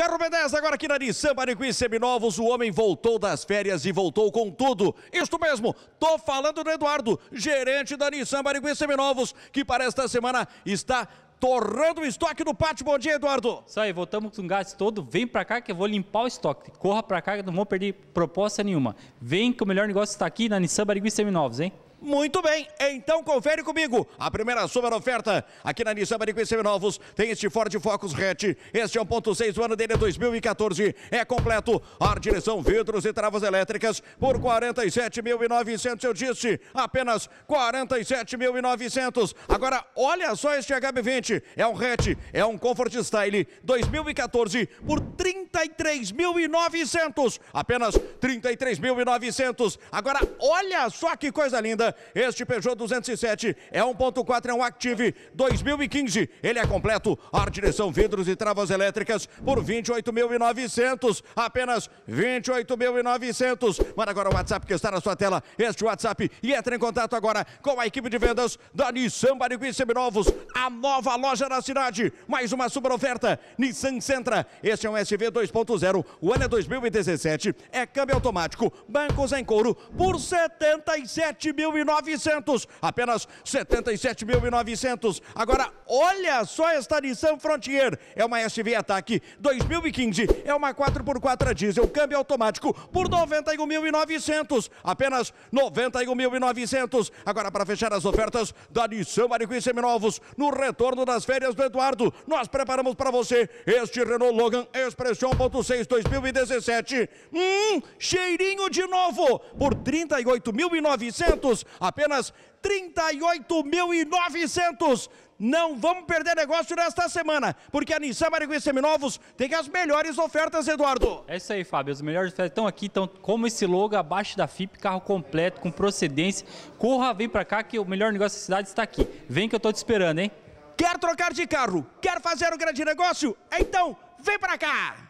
Carro B10 agora aqui na Nissan Bariquim Seminovos. O homem voltou das férias e voltou com tudo. Isto mesmo, tô falando do Eduardo, gerente da Nissan Bariquim Seminovos, que para esta semana está torrando o estoque no pátio. Bom dia, Eduardo. Isso aí, voltamos com o gás todo. Vem pra cá que eu vou limpar o estoque. Corra pra cá que não vou perder proposta nenhuma. Vem que o melhor negócio está aqui na Nissan Barigui Seminovos, hein? Muito bem, então confere comigo a primeira super oferta aqui na Nissan Maricô ICV Novos. Tem este Ford Focus Hatch, este é 1.6, o ano dele é 2014, é completo. Ar, direção, vidros e travas elétricas por 47.900, eu disse, apenas 47.900. Agora, olha só este HB20, é um hatch, é um Comfort Style 2014 por 33.900, apenas 33.900. Agora, olha só que coisa linda. Este Peugeot 207 é 1.4, é um Active 2015. Ele é completo, ar, direção, vidros e travas elétricas por 28.900, apenas 28.900. Manda agora o WhatsApp que está na sua tela, este WhatsApp, e entra em contato agora com a equipe de vendas da Nissan Barigui Seminovos, a nova loja na cidade. Mais uma super oferta, Nissan Sentra. Este é um SV 2.0, o ano é 2017, é câmbio automático, bancos em couro por 77 mil 77.900, apenas 77.900. Agora, olha só esta Nissan Frontier, é uma SUV Ataque 2015, é uma 4x4 a diesel, câmbio automático por 91.900, apenas 91.900. Agora, para fechar as ofertas da Nissan Maricuí Seminovos, no retorno das férias do Eduardo, nós preparamos para você este Renault Logan Expression 1.6 2017. Hum, cheirinho de novo por 38.900 apenas 38.900. Não vamos perder negócio nesta semana, porque a Nissan Mariguinhos Seminovos tem as melhores ofertas, Eduardo. É isso aí, Fábio. As melhores ofertas estão aqui, estão como esse logo abaixo da FIP, carro completo, com procedência. Corra, vem para cá que o melhor negócio da cidade está aqui. Vem que eu tô te esperando, hein? Quer trocar de carro? Quer fazer um grande negócio? Então, vem para cá!